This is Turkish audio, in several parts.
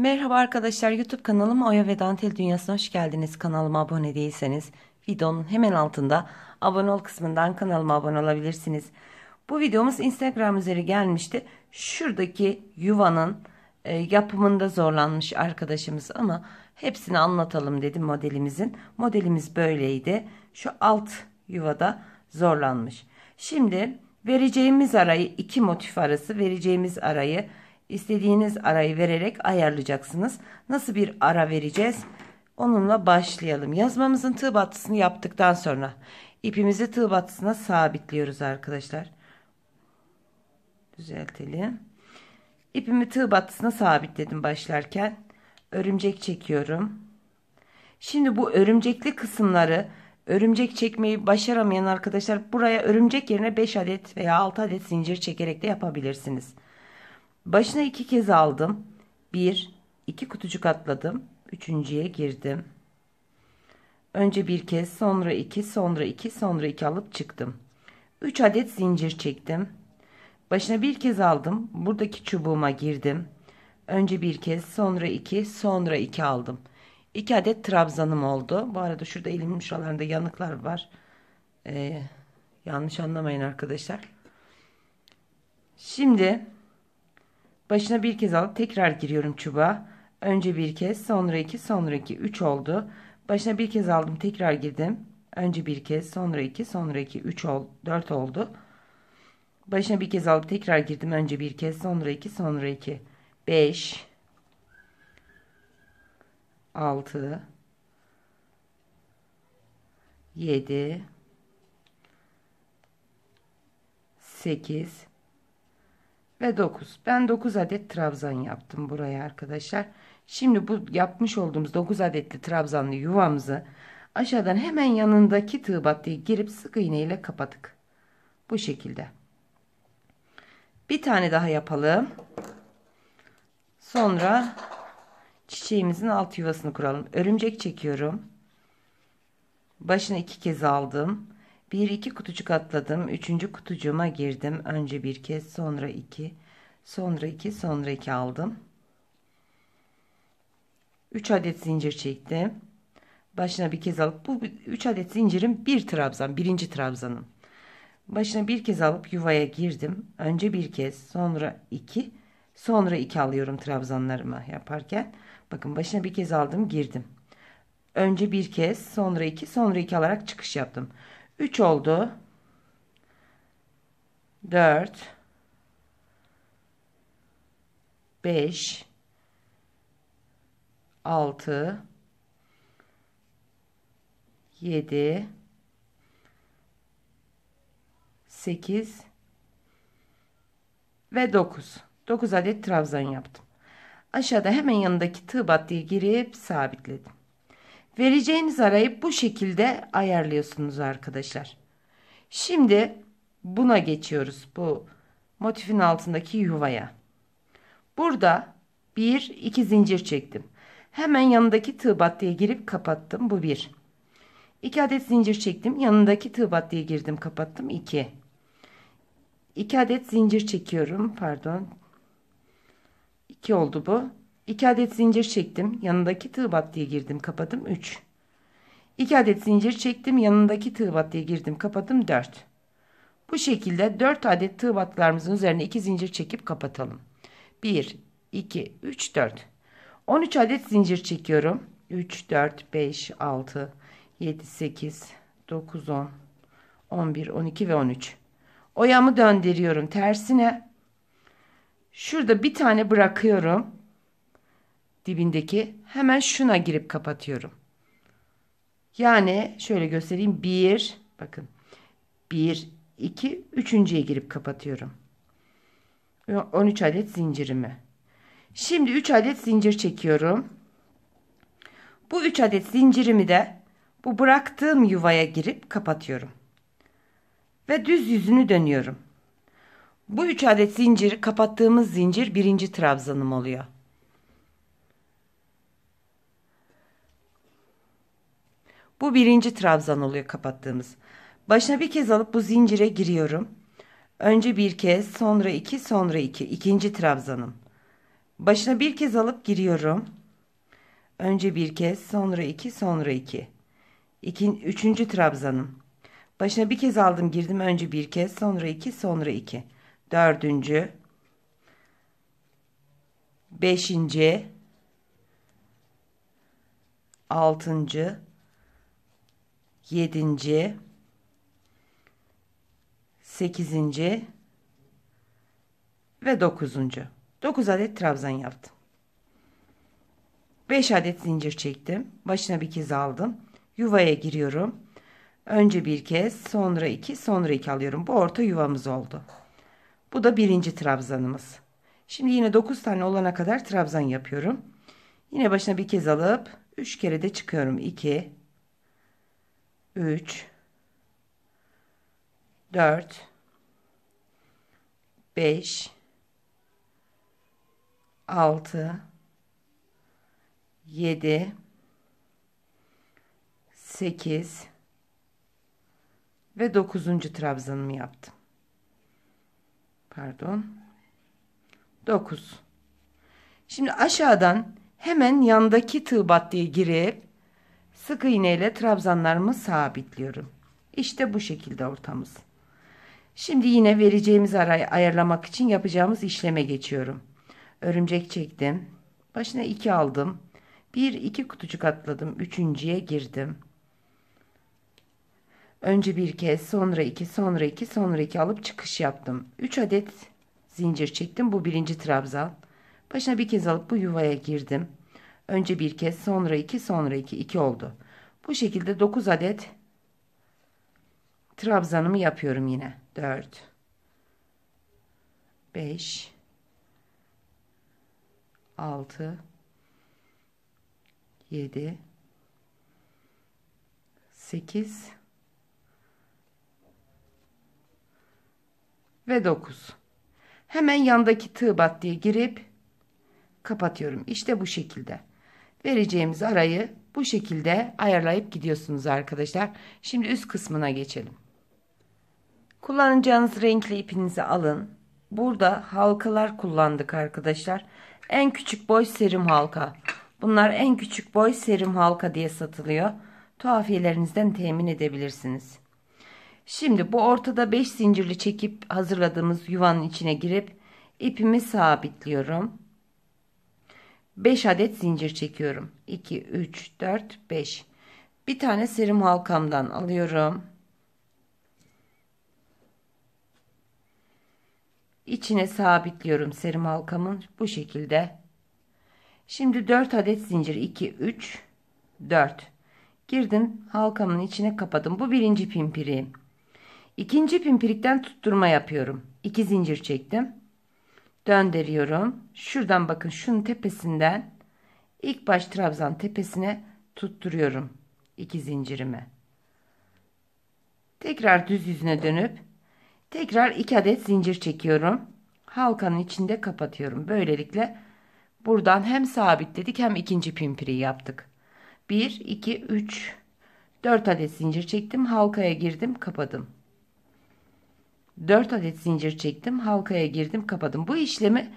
Merhaba arkadaşlar YouTube kanalıma Oya ve Dantel Dünyası'na hoş geldiniz. Kanalıma abone değilseniz videonun hemen altında abone ol kısmından kanalıma abone olabilirsiniz. Bu videomuz Instagram üzeri gelmişti. Şuradaki yuvanın e, yapımında zorlanmış arkadaşımız ama hepsini anlatalım dedim modelimizin. Modelimiz böyleydi. Şu alt yuvada zorlanmış. Şimdi vereceğimiz arayı iki motif arası vereceğimiz arayı İstediğiniz arayı vererek ayarlayacaksınız. Nasıl bir ara vereceğiz? Onunla başlayalım. Yazmamızın tığ battısını yaptıktan sonra ipimizi tığ battısına sabitliyoruz arkadaşlar. Düzeltelim. İpimi tığ battısına sabitledim başlarken. Örümcek çekiyorum. Şimdi bu örümcekli kısımları örümcek çekmeyi başaramayan arkadaşlar buraya örümcek yerine 5 adet veya 6 adet zincir çekerek de yapabilirsiniz. Başına iki kez aldım. Bir, iki kutucuk atladım. Üçüncüye girdim. Önce bir kez, sonra iki, sonra iki, sonra iki alıp çıktım. Üç adet zincir çektim. Başına bir kez aldım. Buradaki çubuğuma girdim. Önce bir kez, sonra iki, sonra iki aldım. İki adet trabzanım oldu. Bu arada şurada elimin şuralarında yanıklar var. Ee, yanlış anlamayın arkadaşlar. Şimdi Başına bir kez alıp tekrar giriyorum çubuğa. Önce bir kez, sonra iki, sonra iki. Üç oldu. Başına bir kez aldım, tekrar girdim. Önce bir kez, sonra iki, sonra iki. Üç oldu, dört oldu. Başına bir kez alıp tekrar girdim. Önce bir kez, sonra iki, sonra iki. Beş. Altı. Yedi. Sekiz ve 9. Ben 9 adet trabzan yaptım buraya arkadaşlar. Şimdi bu yapmış olduğumuz 9 adetli trabzanlı yuvamızı aşağıdan hemen yanındaki tığ battıyı girip sık iğne ile kapattık. Bu şekilde. Bir tane daha yapalım. Sonra çiçeğimizin alt yuvasını kuralım. Örümcek çekiyorum. Başına iki kez aldım. Bir iki kutucuk atladım. Üçüncü kutucuğuma girdim. Önce bir kez sonra iki. Sonra iki sonra iki aldım. Üç adet zincir çektim. Başına bir kez alıp bu üç adet zincirin bir trabzan birinci trabzanım. Başına bir kez alıp yuvaya girdim. Önce bir kez sonra iki sonra iki alıyorum trabzanlarımı yaparken. Bakın başına bir kez aldım girdim. Önce bir kez sonra iki sonra iki alarak çıkış yaptım. 3 oldu. 4 5 6 7 8 ve 9. 9 adet trabzan yaptım. Aşağıda hemen yanındaki tığ battıya girip sabitledim. Vereceğiniz arayı bu şekilde ayarlıyorsunuz arkadaşlar. Şimdi buna geçiyoruz. Bu motifin altındaki yuvaya. Burada bir iki zincir çektim. Hemen yanındaki tığ battıya girip kapattım. Bu bir. İki adet zincir çektim. Yanındaki tığ battıya girdim, kapattım. 2. İki adet zincir çekiyorum. Pardon. İki oldu bu. 2 adet zincir çektim. Yanındaki tığ battıya girdim. Kapadım 3. 2 adet zincir çektim. Yanındaki tığ battıya girdim. Kapadım 4. Bu şekilde 4 adet tığ battılarımızın üzerine 2 zincir çekip kapatalım. 1, 2, 3, 4. 13 adet zincir çekiyorum. 3, 4, 5, 6, 7, 8, 9, 10, 11, 12 ve 13. Oyamı döndürüyorum tersine. Şurada bir tane bırakıyorum dibindeki hemen şuna girip kapatıyorum. Yani şöyle göstereyim. 1 bakın. 1 2 3.'ye girip kapatıyorum. 13 adet zincirimi. Şimdi 3 adet zincir çekiyorum. Bu 3 adet zincirimi de bu bıraktığım yuvaya girip kapatıyorum. Ve düz yüzünü dönüyorum. Bu 3 adet zinciri kapattığımız zincir birinci trabzanım oluyor. Bu birinci trabzan oluyor kapattığımız. Başına bir kez alıp bu zincire giriyorum. Önce bir kez, sonra iki, sonra iki. İkinci trabzanım. Başına bir kez alıp giriyorum. Önce bir kez, sonra iki, sonra iki. İkin, üçüncü trabzanım. Başına bir kez aldım girdim. Önce bir kez, sonra iki, sonra iki. Dördüncü. Beşinci. Altıncı yedinci, sekizinci ve dokuzuncu. Dokuz adet trabzan yaptım. Beş adet zincir çektim. Başına bir kez aldım. Yuvaya giriyorum. Önce bir kez, sonra iki, sonra iki alıyorum. Bu orta yuvamız oldu. Bu da birinci trabzanımız. Şimdi yine 9 tane olana kadar trabzan yapıyorum. Yine başına bir kez alıp 3 kere de çıkıyorum. 2 3 4 5 6 7 8 ve 9. trabzanımı yaptım. Pardon. 9. Şimdi aşağıdan hemen yandaki tığ battıya girip Sık iğneyle ile trabzanlarımı sabitliyorum. İşte bu şekilde ortamız. Şimdi yine vereceğimiz arayı ayarlamak için yapacağımız işleme geçiyorum. Örümcek çektim. Başına iki aldım. Bir iki kutucuk atladım. Üçüncüye girdim. Önce bir kez, sonra iki, sonra iki, sonra iki alıp çıkış yaptım. Üç adet zincir çektim. Bu birinci trabzan. Başına bir kez alıp bu yuvaya girdim. Önce bir kez sonra iki sonra iki iki oldu. Bu şekilde dokuz adet trabzanımı yapıyorum yine. Dört, beş, altı, yedi, sekiz ve dokuz. Hemen yandaki tığ battıya girip kapatıyorum. İşte bu şekilde vereceğimiz arayı bu şekilde ayarlayıp gidiyorsunuz arkadaşlar. Şimdi üst kısmına geçelim. Kullanacağınız renkli ipinizi alın. Burada halkalar kullandık arkadaşlar. En küçük boy serim halka. Bunlar en küçük boy serim halka diye satılıyor. Tuhafiyelerinizden temin edebilirsiniz. Şimdi bu ortada 5 zincirli çekip hazırladığımız yuvanın içine girip ipimi sabitliyorum. 5 adet zincir çekiyorum. 2, 3, 4, 5. Bir tane serim halkamdan alıyorum. İçine sabitliyorum serim halkamın bu şekilde. Şimdi 4 adet zincir 2, 3, 4. Girdim halkamın içine kapadım. Bu birinci pimpiriğim. İkinci pimpirikten tutturma yapıyorum. 2 zincir çektim döndürüyorum. Şuradan bakın şunun tepesinden ilk baş trabzan tepesine tutturuyorum iki zincirimi. Tekrar düz yüzüne dönüp tekrar iki adet zincir çekiyorum. Halkanın içinde kapatıyorum. Böylelikle buradan hem sabitledik hem ikinci pimpiri yaptık. 1 2 3 4 adet zincir çektim. Halkaya girdim, kapadım. 4 adet zincir çektim. Halkaya girdim kapadım. Bu işlemi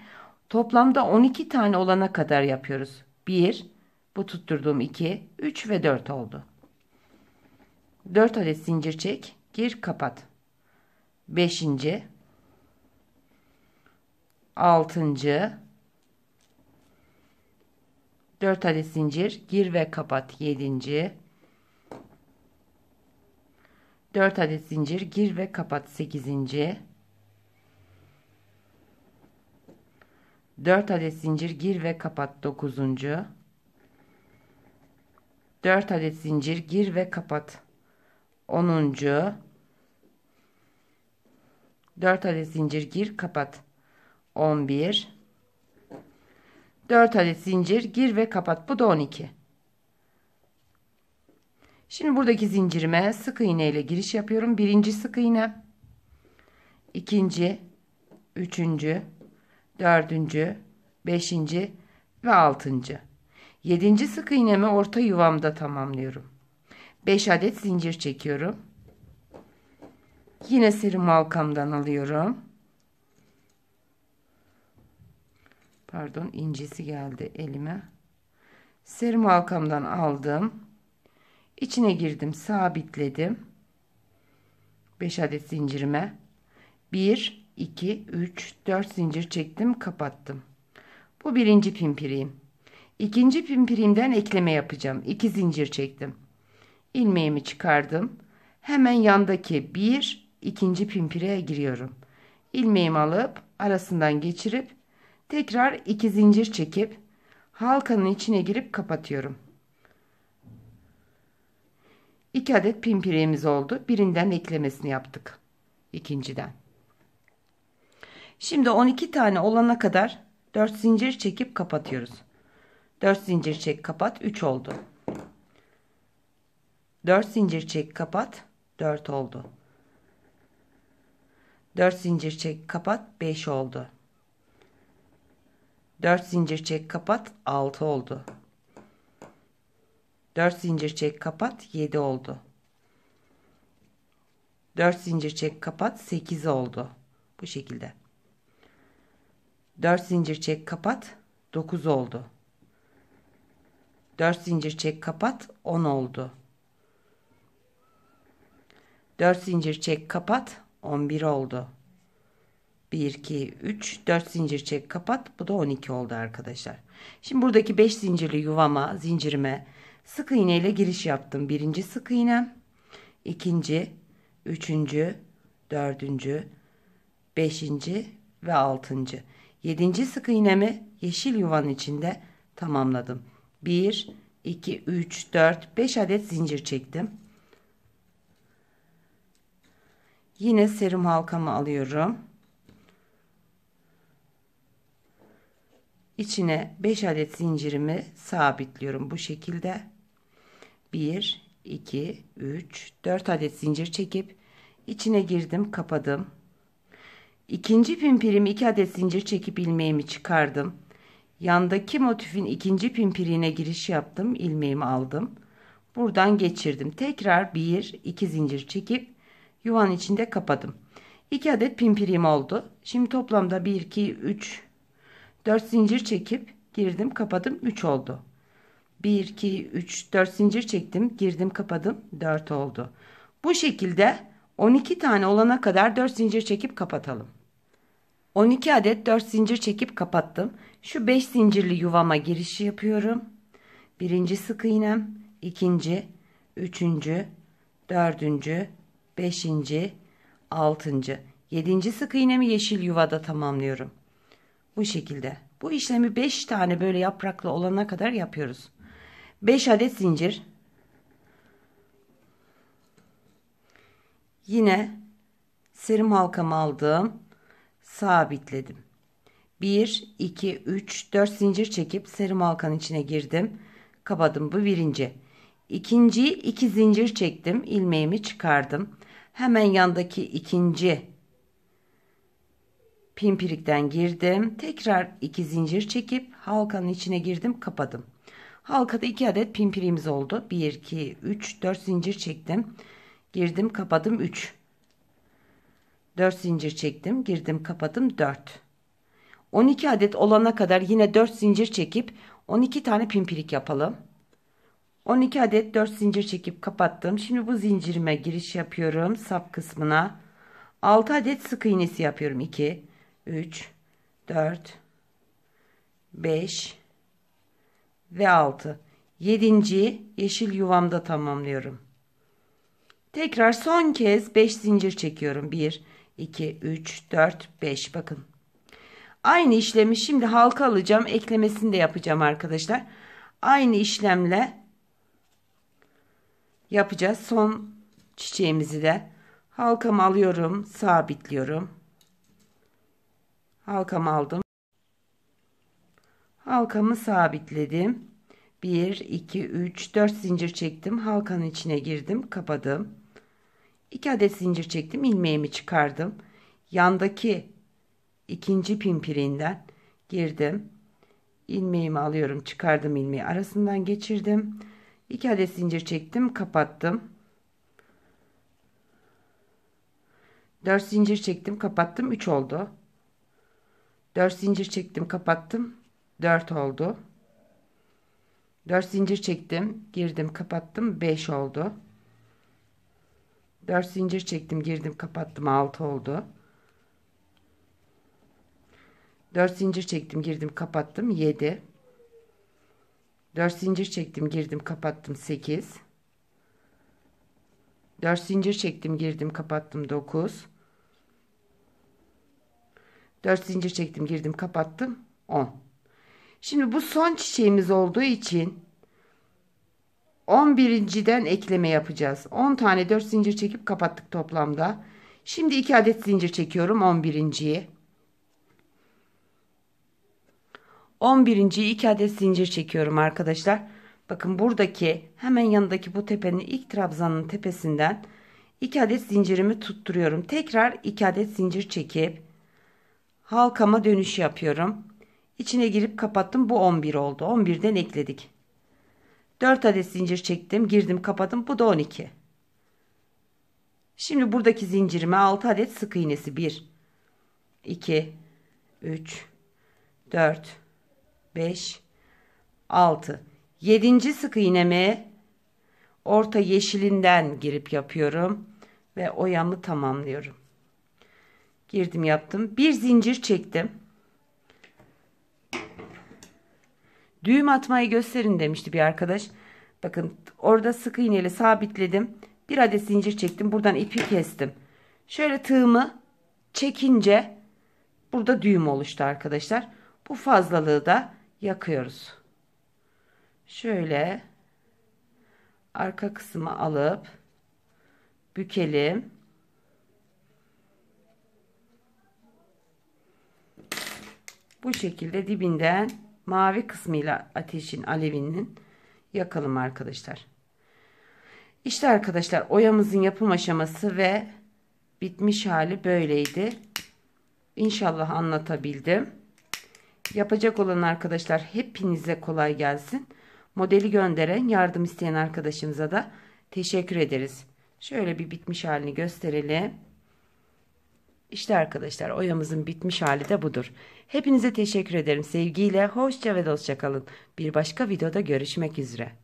toplamda 12 tane olana kadar yapıyoruz. 1, bu tutturduğum 2, 3 ve 4 oldu. 4 adet zincir çek. Gir kapat. 5. 6. 4 adet zincir gir ve kapat 7. 4 adet zincir gir ve kapat 8. 4 adet zincir gir ve kapat 9. 4 adet zincir gir ve kapat 10. 4 adet zincir gir kapat 11 4 adet zincir gir ve kapat bu da 12 Şimdi buradaki zincirime sık iğne ile giriş yapıyorum. Birinci sık iğne, ikinci, üçüncü, dördüncü, beşinci ve altıncı. Yedinci sık iğnemi orta yuvamda tamamlıyorum. Beş adet zincir çekiyorum. Yine serim halkamdan alıyorum. Pardon incisi geldi elime. Serim halkamdan aldım. İçine girdim sabitledim. 5 adet zincirime 1 2 3 4 zincir çektim kapattım. Bu birinci pimpiriyim. İkinci pimpiriğimden ekleme yapacağım. 2 zincir çektim. İlmeğimi çıkardım. Hemen yandaki bir ikinci pimpireye giriyorum. İlmeğimi alıp arasından geçirip tekrar iki zincir çekip halkanın içine girip kapatıyorum. İki adet pimpiremiz oldu. Birinden eklemesini yaptık. İkinciden. Şimdi 12 tane olana kadar 4 zincir çekip kapatıyoruz. 4 zincir çek kapat 3 oldu. 4 zincir çek kapat 4 oldu. 4 zincir çek kapat 5 oldu. 4 zincir çek kapat 6 oldu. 4 zincir çek kapat 7 oldu. 4 zincir çek kapat 8 oldu. Bu şekilde. 4 zincir çek kapat 9 oldu. 4 zincir çek kapat 10 oldu. 4 zincir çek kapat 11 oldu. 1 2 3 4 zincir çek kapat bu da 12 oldu arkadaşlar. Şimdi buradaki 5 zincirli yuvama zincirime Sık iğneyle giriş yaptım. Birinci sık iğnem, ikinci, üçüncü, dördüncü, beşinci ve altıncı. Yedinci sık iğnemi yeşil yuvanın içinde tamamladım. Bir, iki, üç, dört, beş adet zincir çektim. Yine serum halkamı alıyorum. İçine 5 adet zincirimi sabitliyorum bu şekilde. 1, 2, 3, 4 adet zincir çekip içine girdim kapadım. İkinci pimpirimi 2 adet zincir çekip ilmeğimi çıkardım. Yandaki motifin ikinci pimpirine giriş yaptım. ilmeğimi aldım. Buradan geçirdim. Tekrar 1, 2 zincir çekip yuvanın içinde kapadım. 2 adet pimpirim oldu. Şimdi toplamda 1, 2, 3, 4 zincir çekip girdim kapadım 3 oldu. 1, 2, 3, 4 zincir çektim. Girdim kapadım. 4 oldu. Bu şekilde 12 tane olana kadar 4 zincir çekip kapatalım. 12 adet 4 zincir çekip kapattım. Şu 5 zincirli yuvama girişi yapıyorum. Birinci sık iğnem, ikinci, üçüncü, dördüncü, beşinci, altıncı, yedinci sık iğnemi yeşil yuvada tamamlıyorum. Bu şekilde. Bu işlemi 5 tane böyle yapraklı olana kadar yapıyoruz. 5 adet zincir. Yine serim halkamı aldım. Sabitledim. 1, 2, 3, 4 zincir çekip serim halkanın içine girdim. Kapadım. Bu birinci. İkinciyi iki zincir çektim. ilmeğimi çıkardım. Hemen yandaki ikinci pimpirikten girdim. Tekrar iki zincir çekip halkanın içine girdim. Kapadım. Halkada iki adet pimpirimiz oldu. Bir, iki, üç, dört zincir çektim. Girdim kapadım üç. Dört zincir çektim. Girdim kapadım dört. On iki adet olana kadar yine dört zincir çekip on iki tane pimpirik yapalım. On iki adet dört zincir çekip kapattım. Şimdi bu zincirime giriş yapıyorum. Sap kısmına. Altı adet sık iğnesi yapıyorum. 2, 3, 4, 5, ve 6. Yedinciyi yeşil yuvamda tamamlıyorum. Tekrar son kez 5 zincir çekiyorum. 1, 2, 3, 4, 5. Bakın. Aynı işlemi şimdi halka alacağım. Eklemesini de yapacağım arkadaşlar. Aynı işlemle yapacağız. Son çiçeğimizi de halkamı alıyorum. Sabitliyorum. Halkamı aldım halkamı sabitledim 1 2 3 4 zincir çektim halkanın içine girdim kapadım 2 adet zincir çektim ilmeğimi çıkardım yandaki ikinci pimpirinden girdim ilmeğimi alıyorum çıkardım ilmeği arasından geçirdim 2 adet zincir çektim kapattım 4 zincir çektim kapattım 3 oldu 4 zincir çektim kapattım 4 oldu. 4 zincir çektim, girdim, kapattım 5 oldu. 4 zincir çektim, girdim, kapattım 6 oldu. 4 zincir çektim, girdim, kapattım 7. 4 zincir çektim, girdim, kapattım 8. 4 zincir çektim, girdim, kapattım 9. 4 zincir çektim, girdim, kapattım 10. Şimdi bu son çiçeğimiz olduğu için 11.den ekleme yapacağız. 10 tane 4 zincir çekip kapattık toplamda. Şimdi 2 adet zincir çekiyorum 11.ye. 11.yi 2 adet zincir çekiyorum arkadaşlar. Bakın buradaki hemen yanındaki bu tepenin ilk trabzanın tepesinden 2 adet zincirimi tutturuyorum. Tekrar 2 adet zincir çekip halkama dönüş yapıyorum. İçine girip kapattım bu 11 oldu. 11'den ekledik. 4 adet zincir çektim girdim kapadım bu da 12. Şimdi buradaki zincirime 6 adet sık iğnesi 1 2 3 4 5 6 7. sık iğnemi orta yeşilinden girip yapıyorum ve oyamı tamamlıyorum. Girdim yaptım. Bir zincir çektim. Düğüm atmayı gösterin demişti bir arkadaş. Bakın orada sık iğneyle sabitledim. Bir adet zincir çektim. Buradan ipi kestim. Şöyle tığımı çekince burada düğüm oluştu arkadaşlar. Bu fazlalığı da yakıyoruz. Şöyle arka kısmı alıp bükelim. Bu şekilde dibinden mavi kısmıyla ateşin alevinin yakalım arkadaşlar. İşte arkadaşlar oyamızın yapım aşaması ve bitmiş hali böyleydi. İnşallah anlatabildim. Yapacak olan arkadaşlar hepinize kolay gelsin. Modeli gönderen, yardım isteyen arkadaşımıza da teşekkür ederiz. Şöyle bir bitmiş halini gösterelim. İşte arkadaşlar oyamızın bitmiş hali de budur. Hepinize teşekkür ederim. Sevgiyle, hoşça ve dostça kalın. Bir başka videoda görüşmek üzere.